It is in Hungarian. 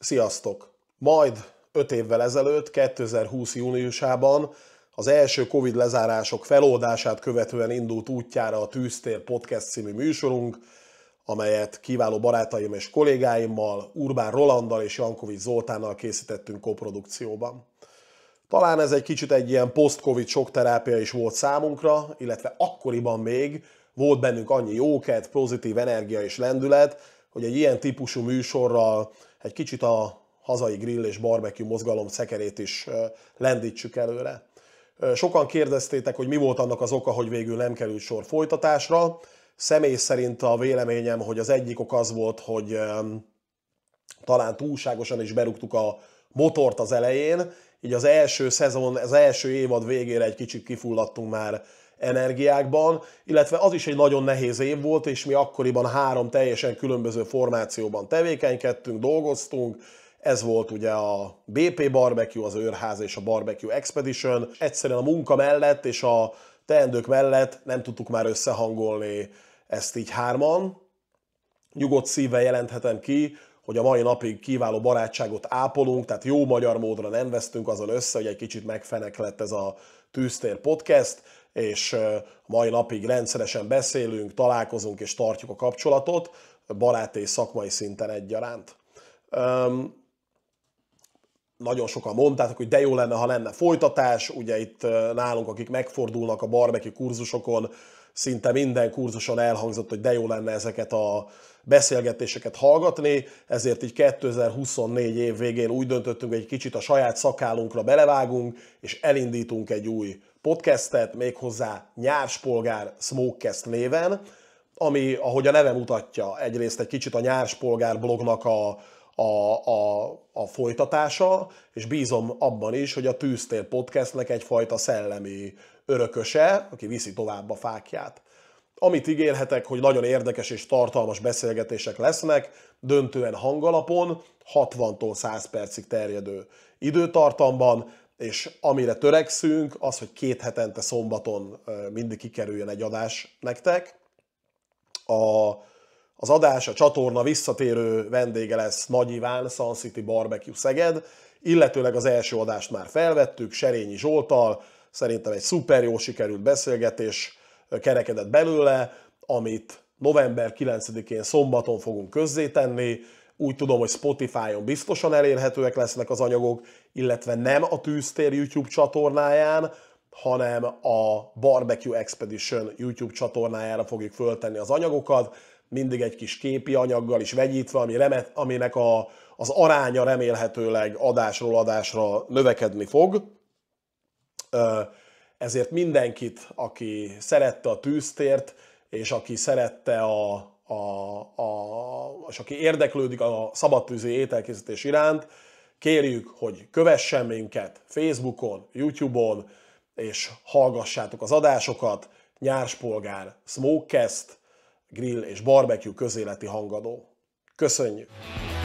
Sziasztok! Majd 5 évvel ezelőtt, 2020. júniusában az első Covid lezárások feloldását követően indult útjára a Tűztér Podcast című műsorunk, amelyet kiváló barátaim és kollégáimmal, Urbán Rolanddal és Jankovics Zoltánnal készítettünk koprodukcióban. Talán ez egy kicsit egy ilyen post-covid sok terápia is volt számunkra, illetve akkoriban még volt bennünk annyi jóket, pozitív energia és lendület, hogy egy ilyen típusú műsorral egy kicsit a hazai grill és barbecue mozgalom szekerét is lendítsük előre. Sokan kérdeztétek, hogy mi volt annak az oka, hogy végül nem került sor folytatásra. Személy szerint a véleményem, hogy az egyik ok az volt, hogy talán túlságosan is berúgtuk a motort az elején, így az első szezon, az első évad végére egy kicsit kifulladtunk már energiákban, illetve az is egy nagyon nehéz év volt, és mi akkoriban három teljesen különböző formációban tevékenykedtünk, dolgoztunk, ez volt ugye a BP Barbecue, az Őrház és a Barbecue Expedition. Egyszerűen a munka mellett és a teendők mellett nem tudtuk már összehangolni ezt így hárman. Nyugodt szívvel jelenthetem ki, hogy a mai napig kiváló barátságot ápolunk, tehát jó magyar módra nem vesztünk azon össze, hogy egy kicsit megfenek lett ez a Tűztér Podcast, és mai napig rendszeresen beszélünk, találkozunk és tartjuk a kapcsolatot, baráti és szakmai szinten egyaránt. Um, nagyon sokan mondták, hogy de jó lenne, ha lenne folytatás, ugye itt nálunk, akik megfordulnak a barbeki kurzusokon, szinte minden kurzuson elhangzott, hogy de jó lenne ezeket a beszélgetéseket hallgatni, ezért így 2024 év végén úgy döntöttünk, hogy egy kicsit a saját szakállunkra belevágunk, és elindítunk egy új podcastet, méghozzá Nyárspolgár Smokecast néven, ami, ahogy a neve mutatja, egyrészt egy kicsit a Nyárspolgár blognak a, a, a, a folytatása, és bízom abban is, hogy a Tűztér podcastnek egyfajta szellemi örököse, aki viszi tovább a fákját. Amit ígérhetek, hogy nagyon érdekes és tartalmas beszélgetések lesznek, döntően hangalapon, 60-tól 100 percig terjedő időtartamban, és amire törekszünk, az, hogy két hetente szombaton mindig kikerüljön egy adás nektek. A, az adás, a csatorna visszatérő vendége lesz Nagy Iván, Sun City Barbecue Szeged, illetőleg az első adást már felvettük Serényi Zsoltal, Szerintem egy szuper jó sikerült beszélgetés kerekedett belőle, amit november 9-én szombaton fogunk közzétenni. Úgy tudom, hogy Spotify-on biztosan elérhetőek lesznek az anyagok, illetve nem a Tűztér YouTube csatornáján, hanem a Barbecue Expedition YouTube csatornájára fogjuk föltenni az anyagokat, mindig egy kis képi anyaggal is vegyítve, ami remet, aminek a, az aránya remélhetőleg adásról adásra növekedni fog ezért mindenkit, aki szerette a tűztért, és aki szerette a, a, a és aki érdeklődik a szabadtűzi ételkészítés iránt, kérjük, hogy kövessen minket Facebookon, YouTube-on, és hallgassátok az adásokat, Nyárspolgár, Smokecast, Grill és Barbecue közéleti hangadó. Köszönjük!